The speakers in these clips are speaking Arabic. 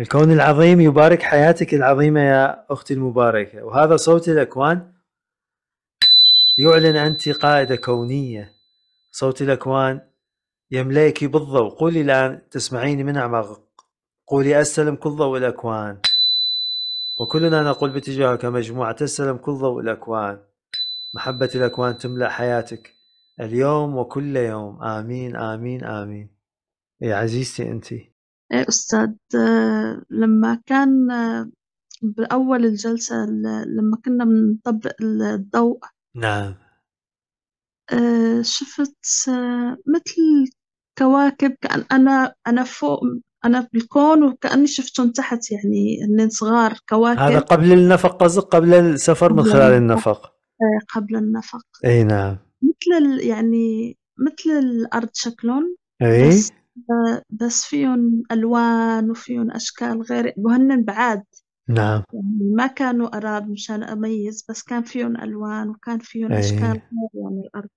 الكون العظيم يبارك حياتك العظيمة يا أختي المباركة وهذا صوت الأكوان يعلن أنت قائدة كونية صوت الأكوان يملأك بالضوء قولي الآن تسمعيني من أعماق قولي أستلم كل ضوء الأكوان وكلنا نقول باتجاهك مجموعة تستلم كل ضوء الأكوان محبة الأكوان تملأ حياتك اليوم وكل يوم آمين آمين آمين يا عزيزتي أنتِ أستاذ لما كان بأول الجلسة لما كنا بنطبق الضوء نعم آه، شفت آه، مثل كواكب كأن أنا أنا فوق أنا بالكون وكأني شفتهم تحت يعني هن صغار كواكب هذا قبل النفق قصدك قبل السفر من خلال النفق آه، قبل النفق أي نعم مثل يعني مثل الأرض شكلهم أي بس بس فيهم ألوان وفيهم أشكال غير وهن بعاد نعم يعني ما كانوا أراب مشان أميز بس كان فيهم ألوان وكان فيهم إيه. أشكال غير يعني الأرض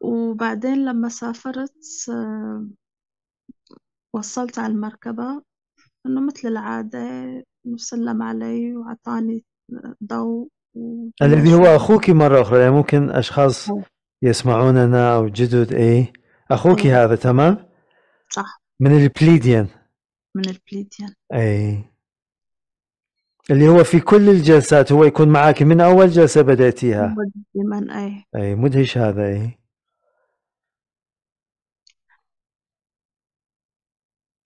وبعدين لما سافرت آه، وصلت على المركبة إنه مثل العادة وسلم علي وعطاني ضوء الذي هو أخوك مرة أخرى يعني ممكن أشخاص يسمعوننا أو جدد إيه اخوك هذا تمام صح من البليديان من البليديان اي اللي هو في كل الجلسات هو يكون معاك من اول جلسه بداتيها مقدما اي اي مدهش هذا اي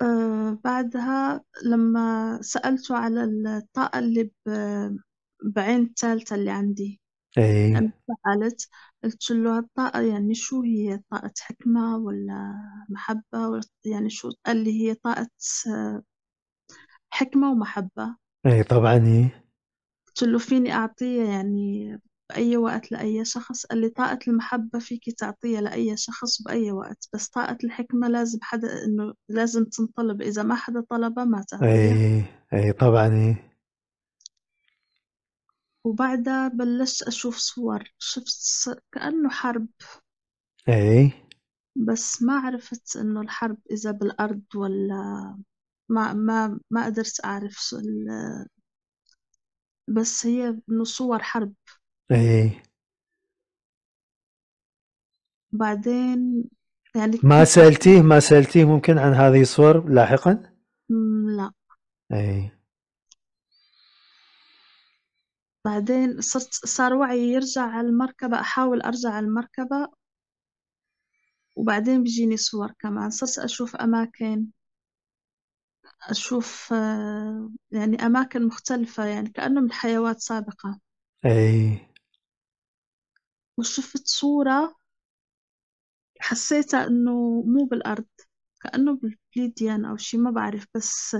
أه، بعدها لما سألته على الطاقة اللي بعين الثالثة اللي عندي اي سألت قلت له الطاقة يعني شو هي طاقة حكمة ولا محبة ولا يعني شو اللي هي طاقة حكمة ومحبة اي طبعا هي إيه. قلت فيني أعطيها يعني بأي وقت لأي شخص اللي طاقة المحبة فيك تعطيها لأي شخص بأي وقت بس طاقة الحكمة لازم حدا إنه لازم تنطلب إذا ما حدا طلبها ما تعطيها اي اي طبعا إيه. وبعدها بلشت أشوف صور شفت كأنه حرب أي بس ما عرفت إنه الحرب إذا بالأرض ولا ما ما ما قدرت أعرف ال- بس هي إنه صور حرب أي بعدين يعني ما سألتيه ما سألتيه ممكن عن هذه الصور لاحقا لا أي بعدين صرت صار وعي يرجع على المركبة أحاول أرجع على المركبة وبعدين بيجيني صور كمان صرت أشوف أماكن أشوف آه، يعني أماكن مختلفة يعني كأنه من حيوات سابقة اي وشفت صورة حسيتها إنه مو بالأرض كأنه بالبليديان أو شي ما بعرف بس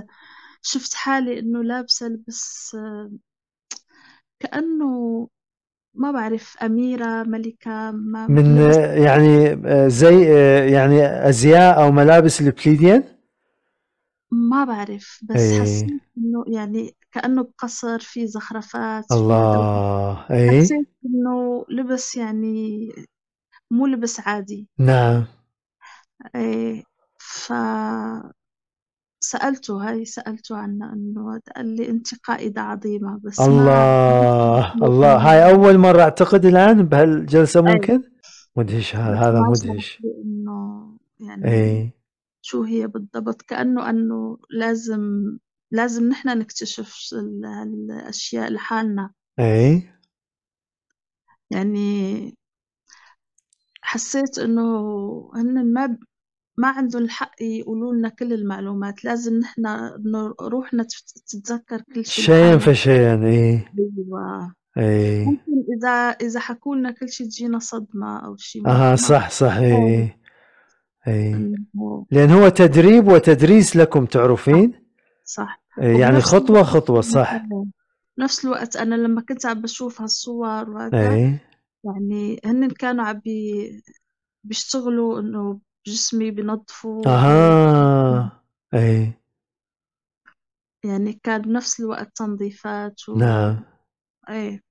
شفت حالي إنه لابسة لبس آه، كأنه ما بعرف أميرة ملكة ما من يعني آه، زي آه، يعني أزياء أو ملابس البليديان ما بعرف بس أي. حسيت إنه يعني كأنه بقصر في زخرفات الله اي حسيت إنه لبس يعني مو لبس عادي نعم ايه ف سألته هاي سألته عنه أنه قال لي أنت قائدة عظيمة بس الله ما... الله هاي أول مرة أعتقد الآن بهالجلسة ممكن أي. مدهش هذا هذا مدهش إنه يعني أي. شو هي بالضبط كأنه أنه لازم لازم نحن نكتشف الأشياء لحالنا أي يعني حسيت انه هن ما ما عندهم الحق يقولوا لنا كل المعلومات لازم نحن روحنا تتذكر كل شيء شيئا فشيئا اي ايوه ممكن اذا اذا حكوا لنا كل شيء تجينا صدمه او شيء اها صح صح اي لان هو تدريب وتدريس لكم تعرفين صح يعني خطوه خطوه صح نفس الوقت انا لما كنت عم بشوف هالصور وهذا يعني هن كانوا عم بيشتغلوا انه جسمي بنظفه اها اي يعني كان بنفس الوقت تنظيفات و... نعم اي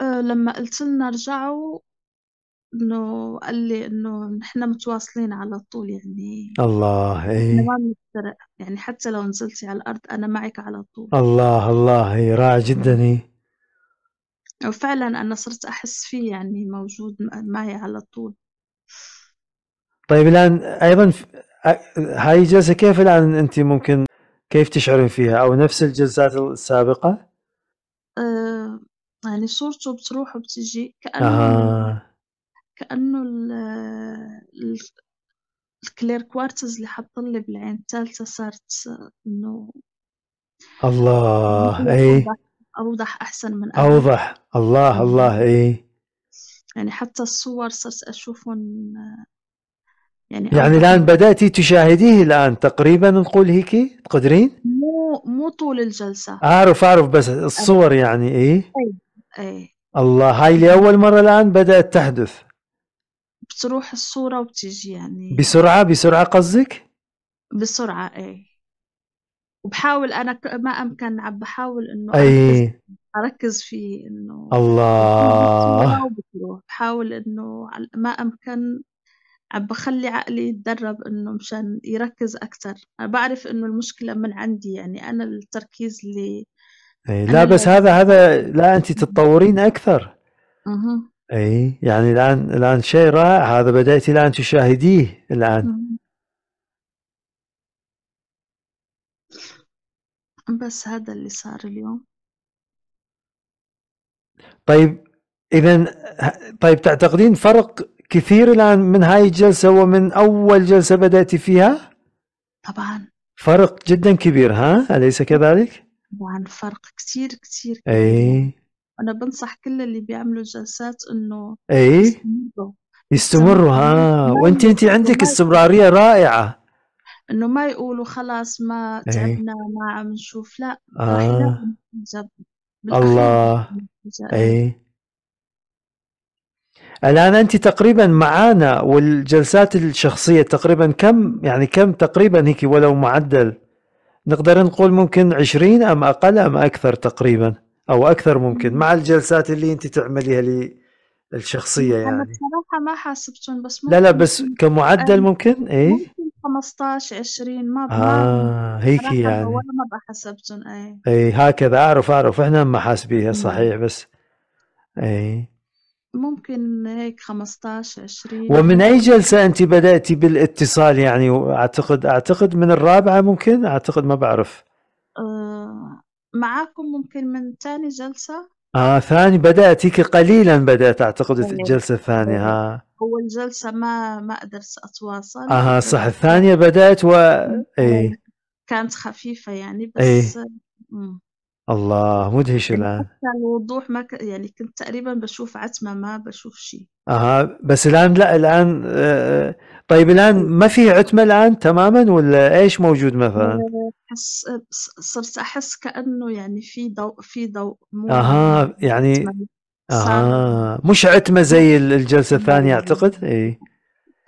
أه لما قلت لنا رجعوا انه قال لي انه نحن متواصلين على طول يعني الله اي ما يعني حتى لو نزلتي على الارض انا معك على طول الله الله هي رائع جدا هي وفعلا أنا صرت أحس فيه يعني موجود معي على طول طيب الآن أيضا هاي الجلسة كيف الآن أنت ممكن كيف تشعرين فيها أو نفس الجلسات السابقة؟ أه يعني صورته بتروح وبتجي كأنه آه. كأنه ال الكلير كوارتز اللي حط لي بالعين الثالثة صارت إنه الله إي أوضح أحسن من أول. أوضح الله الله إيه يعني حتى الصور صرت أشوفهم يعني يعني الآن بدأتي تشاهديه الآن تقريبا نقول هيك تقدرين؟ مو مو طول الجلسة أعرف أعرف بس الصور يعني إيه؟ أي أي الله هاي لأول مرة الآن بدأت تحدث بتروح الصورة وبتجي يعني بسرعة بسرعة قصدك؟ بسرعة إيه وبحاول انا ما امكن عم بحاول انه اي اركز فيه انه الله بحاول انه ما امكن عم بخلي عقلي يتدرب انه مشان يركز اكثر انا بعرف انه المشكله من عندي يعني انا التركيز اللي أي لا بس اللي... هذا هذا لا انت تتطورين اكثر اها اي يعني الان الان شيء رائع هذا بدأتي الان تشاهديه الان بس هذا اللي صار اليوم طيب اذا طيب تعتقدين فرق كثير الان من هاي الجلسه ومن اول جلسه بداتي فيها؟ طبعا فرق جدا كبير ها اليس كذلك؟ طبعا فرق كثير كثير كبير اي انا بنصح كل اللي بيعملوا جلسات انه اي يستمروا ها وانت انت عندك استمراريه رائعه انه ما يقولوا خلاص ما إيه. تعبنا ما عم نشوف لا راح آه. جد الله ايه اي الان انت تقريبا معانا والجلسات الشخصيه تقريبا كم يعني كم تقريبا هيك ولو معدل نقدر نقول ممكن 20 ام اقل ام اكثر تقريبا او اكثر ممكن مع الجلسات اللي انت تعمليها لي الشخصيه يعني انا بصراحه ما حاسبتهم بس ممكن لا لا بس كمعدل ممكن اي ممكن 15 20 ما بعرف آه هيك يعني ولا ما بحسبتهم اي اي هكذا اعرف اعرف احنا ما حاسبيها صحيح بس اي ممكن هيك 15 20 ومن اي جلسه انت بداتي بالاتصال يعني اعتقد اعتقد من الرابعه ممكن اعتقد ما بعرف آه، معاكم ممكن من ثاني جلسه اه ثاني هيك قليلا بدات اعتقد الجلسه الثانيه ها أول جلسة ما ما قدرت أتواصل أها صح الثانية بدأت و اي كانت خفيفة يعني إيه. بس أي. الله مدهش يعني الآن كان الوضوح ما ك... يعني كنت تقريبا بشوف عتمة ما بشوف شيء اها بس الان لا الان آه، آه، طيب الان ما في عتمه الان تماما ولا ايش موجود مثلا؟ آه، حس صرت احس كانه يعني في ضوء في ضوء اها يعني, يعني اه مش عتمه زي الجلسه الثانيه اعتقد اي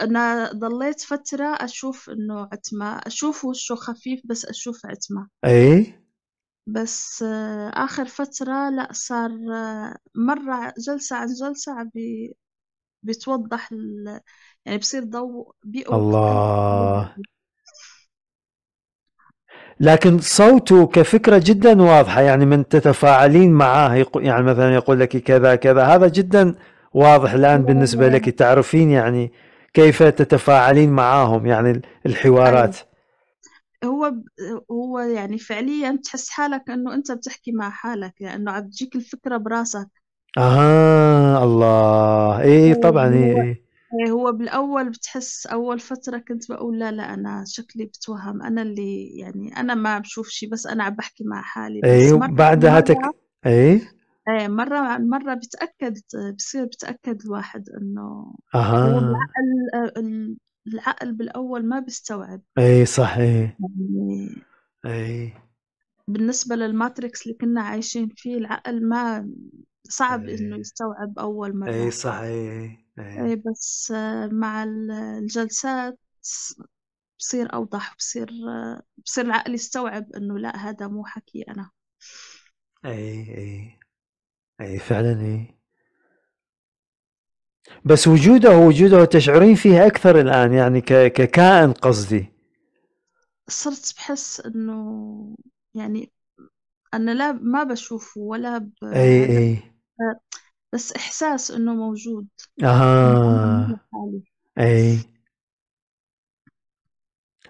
انا ضليت فتره اشوف انه عتمه اشوف وشه خفيف بس اشوف عتمه اي بس آه، اخر فتره لا صار آه، مره جلسه عن جلسه بي بتوضح ال... يعني بصير ضوء بيئة الله لكن صوته كفكره جدا واضحه يعني من تتفاعلين معاه يعني مثلا يقول لك كذا كذا هذا جدا واضح الان بالنسبه لك تعرفين يعني كيف تتفاعلين معاهم يعني الحوارات أيوة. هو هو يعني فعليا تحس حالك انه انت بتحكي مع حالك لانه يعني عم تجيك الفكره براسك اها الله اي طبعا اي آه، هو بالأول بتحس أول فترة كنت بقول لا لا أنا شكلي بتوهم أنا اللي يعني أنا ما بشوف شيء بس أنا عم بحكي مع حالي بس أي مرة بعدها تك أي ايه مرة مرة بتأكد بصير بتأكد الواحد انه اها العقل بالاول ما بيستوعب اي صح يعني اي بالنسبة للماتريكس اللي كنا عايشين فيه العقل ما صعب إنه إيه. يستوعب أول مرة اي صح اي اي إيه بس آه، مع الجلسات بصير أوضح بصير بصير العقل يستوعب إنه لا هذا مو حكي أنا اي اي اي فعلا اي بس وجوده وجوده تشعرين فيه اكثر الان يعني ككائن قصدي صرت بحس إنه يعني أنا لا ما بشوفه ولا ب... اي اي بس إحساس إنه موجود اها أي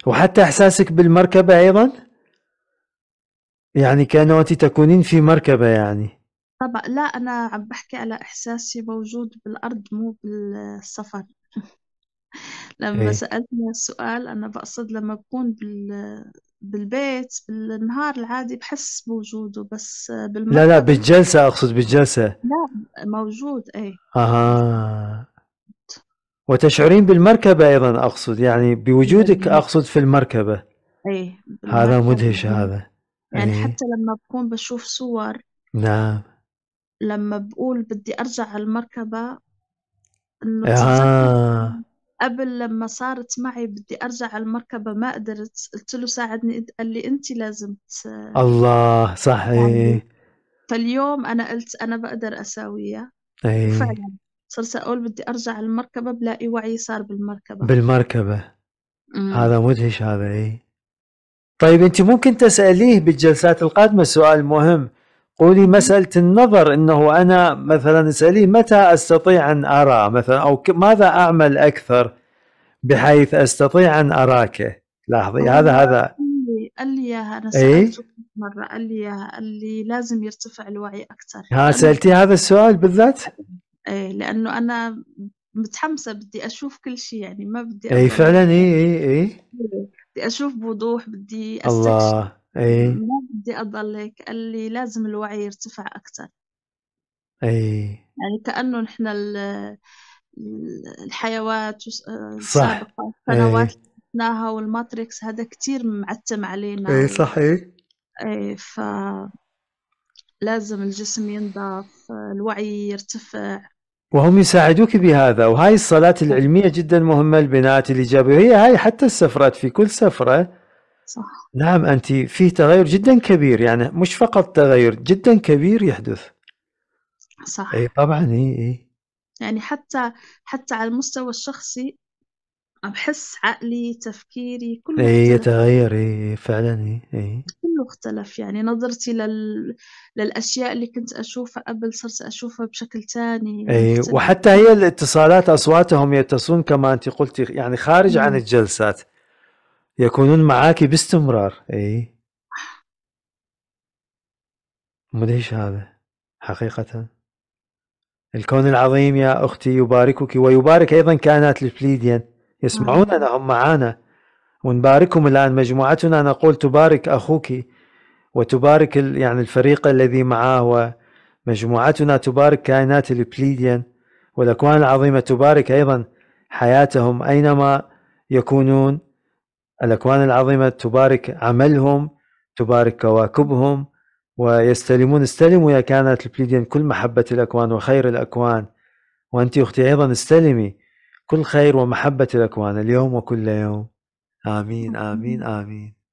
وحتى إحساسك بالمركبة أيضا يعني كأنه أنت تكونين في مركبة يعني طبعا لا أنا عم بحكي على إحساسي موجود بالأرض مو بالسفر لما سألتني السؤال أنا بقصد لما بكون بال... بالبيت بالنهار العادي بحس بوجوده بس بالمرة لا لا بالجلسة أقصد بالجلسة لا موجود أي أها وتشعرين بالمركبة أيضا أقصد يعني بوجودك أقصد في المركبة أي بالمركبة. هذا مدهش هذا يعني أي. حتى لما بكون بشوف صور نعم لما بقول بدي أرجع على المركبة إنه آه. قبل لما صارت معي بدي أرجع على المركبة ما قدرت قلت له ساعدني قال لي أنت لازم ت... الله صح يعني فاليوم أنا قلت أنا بقدر أساويها أيه. فعلا صرت أقول بدي أرجع على المركبة بلاقي وعي صار بالمركبة بالمركبة مم. هذا مدهش هذا أي طيب أنت ممكن تسأليه بالجلسات القادمة سؤال مهم قولي مسألة النظر أنه أنا مثلا اسألي متى أستطيع أن أرى مثلا أو ماذا أعمل أكثر بحيث أستطيع أن أراك لاحظي هذا هذا قال لي اياها انا سالته مره قال لي اياها قال لي لازم يرتفع الوعي اكثر ها سالتي هذا السؤال بالذات؟ ايه لانه انا متحمسه بدي اشوف كل شيء يعني ما بدي اي فعلا اي اي اي بدي اشوف بوضوح بدي استكشف الله اي ما بدي أضلك قال لي لازم الوعي يرتفع أكثر اي يعني كأنه نحن الحيوات آه، السابقة إيه. السنوات شفناها والماتريكس هذا كتير معتم علينا اي صحيح اي ف لازم الجسم ينضف الوعي يرتفع وهم يساعدوك بهذا وهاي الصلاة العلمية جدا مهمة البنات اللي جابوا هي هاي حتى السفرات في كل سفرة صح نعم انت فيه تغير جدا كبير يعني مش فقط تغير جدا كبير يحدث صح اي طبعا اي اي يعني حتى حتى على المستوى الشخصي أحس عقلي تفكيري كله اي اختلف يتغير اي إيه، فعلا اي اي كله اختلف يعني نظرتي لل... للأشياء اللي كنت أشوفها قبل صرت أشوفها بشكل تاني اي مختلف يعني وحتى هي الاتصالات اصواتهم يتصون كما انت قلتي يعني خارج عن الجلسات يكونون معاك باستمرار اي مدهش هذا حقيقة الكون العظيم يا أختي يباركك ويبارك أيضا كائنات البليديان يسمعوننا هم معانا ونباركهم الآن مجموعتنا نقول تبارك أخوك وتبارك يعني الفريق الذي معاه ومجموعتنا تبارك كائنات البليديان والأكوان العظيمة تبارك أيضا حياتهم أينما يكونون الأكوان العظيمة تبارك عملهم تبارك كواكبهم ويستلمون استلموا يا كانت البليديان كل محبة الأكوان وخير الأكوان وأنت أختي أيضا استلمي كل خير ومحبة الأكوان اليوم وكل يوم آمين آمين آمين